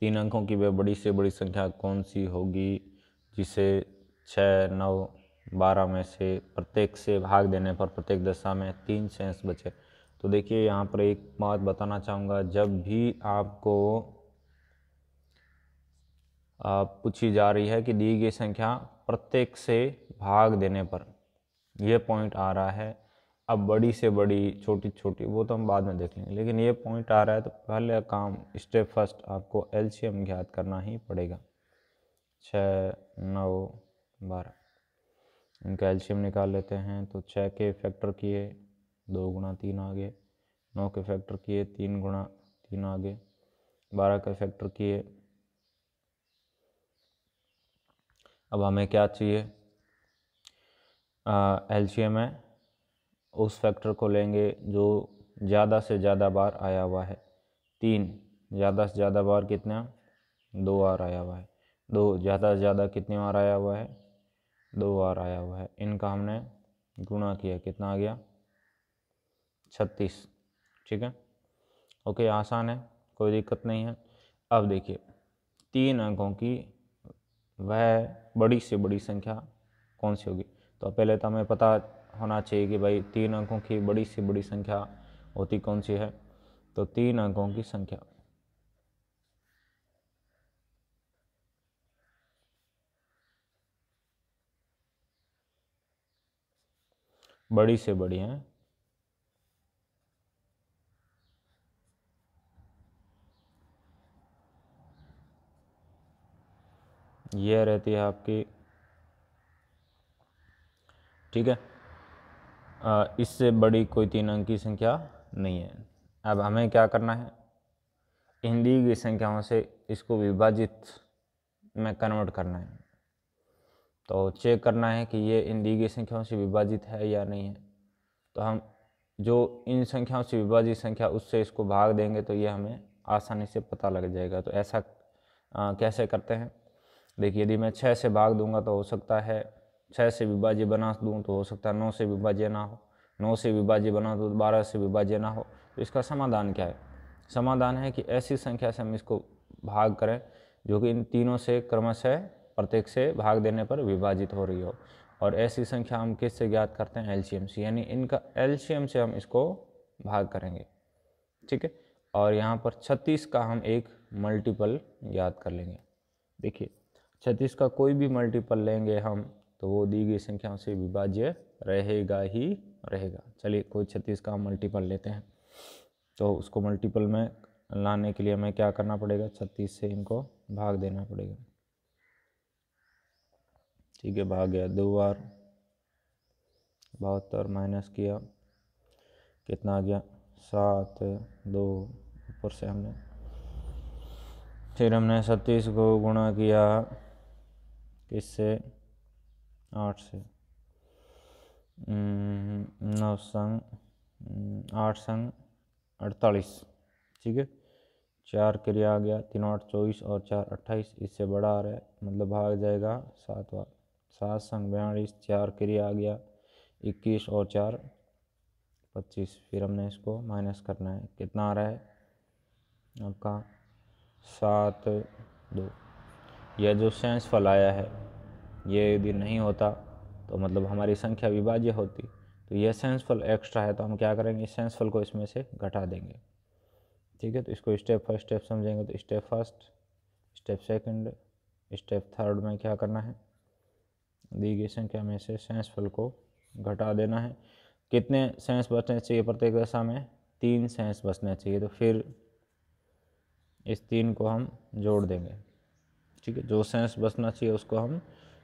तीन अंकों की वह बड़ी से बड़ी संख्या कौन सी होगी जिसे छः नौ बारह में से प्रत्येक से भाग देने पर प्रत्येक दशा में तीन सेंस बचे तो देखिए यहाँ पर एक बात बताना चाहूँगा जब भी आपको पूछी जा रही है कि दी गई संख्या प्रत्येक से भाग देने पर यह पॉइंट आ रहा है अब बड़ी से बड़ी छोटी छोटी वो तो हम बाद में देख लेंगे लेकिन ये पॉइंट आ रहा है तो पहले काम स्टेप फर्स्ट आपको एल ज्ञात करना ही पड़ेगा छः नौ बारह इनका एल निकाल लेते हैं तो छः के फैक्टर किए दो गुणा तीन आगे नौ के फैक्टर किए तीन गुणा तीन आगे बारह के फैक्टर किए अब हमें क्या चाहिए एलसीएम है उस फैक्टर को लेंगे जो ज़्यादा से ज़्यादा बार आया हुआ है तीन ज़्यादा से ज़्यादा बार कितना दो बार आया हुआ है दो ज़्यादा से ज़्यादा कितनी बार आया हुआ है दो बार आया हुआ है इनका हमने गुणा किया कितना आ गया छत्तीस ठीक है ओके आसान है कोई दिक्कत नहीं है अब देखिए तीन अंकों की वह बड़ी से बड़ी संख्या कौन सी होगी तो पहले तो हमें पता होना चाहिए कि भाई तीन अंकों की बड़ी से बड़ी संख्या होती कौन सी है तो तीन अंकों की संख्या बड़ी से बड़ी है यह रहती है आपकी ठीक है इससे बड़ी कोई तीन अंक की संख्या नहीं है अब हमें क्या करना है इन दी गई संख्याओं से इसको विभाजित में कन्वर्ट करना है तो चेक करना है कि ये इन दी गई संख्याओं से विभाजित है या नहीं है तो हम जो इन संख्याओं से विभाजित संख्या उससे इसको भाग देंगे तो ये हमें आसानी से पता लग जाएगा तो ऐसा आ, कैसे करते हैं देखिए यदि मैं छः से भाग दूंगा तो हो सकता है छः से विभाज्य बना दूँ तो हो सकता है नौ से विभाज्य ना हो नौ से विभाज्य बना दूँ तो बारह से विभाज्य ना हो तो इसका समाधान क्या है समाधान है कि ऐसी संख्या से हम इसको भाग करें जो कि इन तीनों से क्रमशः प्रत्येक से भाग देने पर विभाजित हो रही हो और ऐसी संख्या हम किस से ज्ञात करते हैं एलसीएम से यानी इनका एलसीएम से हम इसको भाग करेंगे ठीक है और यहाँ पर छत्तीस का हम एक मल्टीपल ज्ञात कर लेंगे देखिए छत्तीस का कोई भी मल्टीपल लेंगे हम तो वो दी गई संख्याओं से विभाज्य रहेगा ही रहेगा चलिए कोई छत्तीस का मल्टीपल लेते हैं तो उसको मल्टीपल में लाने के लिए हमें क्या करना पड़ेगा छत्तीस से इनको भाग देना पड़ेगा ठीक है भाग गया दो बार बहत्तर माइनस किया कितना आ गया सात दो ऊपर से हमने फिर हमने छत्तीस को गुणा किया किससे आठ से हम्म, नौ संग हम्म, आठ संग अड़तालीस ठीक है चार क्रिया आ गया तीन आठ चौबीस और चार अट्ठाईस इससे बड़ा आ रहा है मतलब भाग जाएगा सात बार सात संग बयालीस चार क्रिया आ गया इक्कीस और चार पच्चीस फिर हमने इसको माइनस करना है कितना आ रहा है आपका सात दो यह जो सेंस फल आया है ये यदि नहीं होता तो मतलब हमारी संख्या विभाज्य होती तो यह सेंसफुल एक्स्ट्रा है तो हम क्या करेंगे सेंसफुल को इसमें से घटा देंगे ठीक है तो इसको स्टेप फर्स्ट स्टेप समझेंगे तो step first step second step third में क्या करना है दी गई संख्या में से सेंसफुल को घटा देना है कितने सेंस बचने चाहिए प्रत्येक दशा में तीन सेंस बचने चाहिए तो फिर इस तीन को हम जोड़ देंगे ठीक है जो सेंस बचना चाहिए उसको हम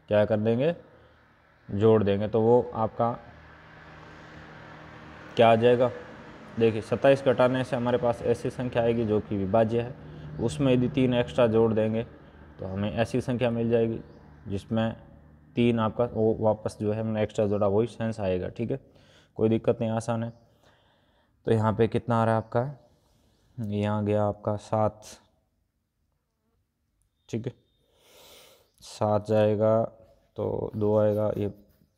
क्या कर देंगे जोड़ देंगे तो वो आपका क्या आ जाएगा देखिए सत्ताईस घटाने से हमारे पास ऐसी संख्या आएगी जो कि विभाज्य है उसमें यदि तीन एक्स्ट्रा जोड़ देंगे तो हमें ऐसी संख्या मिल जाएगी जिसमें तीन आपका वो वापस जो है हमने एक्स्ट्रा जोड़ा वही सेंस आएगा ठीक है कोई दिक्कत नहीं आसान है तो यहाँ पे कितना आ रहा है आपका यहाँ गया आपका सात ठीक है सात जाएगा तो दो आएगा ये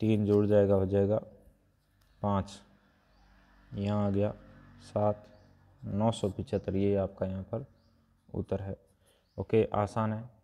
तीन जुड़ जाएगा हो जाएगा पाँच यहाँ आ गया सात नौ सौ पिचहत्तर ये आपका यहाँ पर उत्तर है ओके आसान है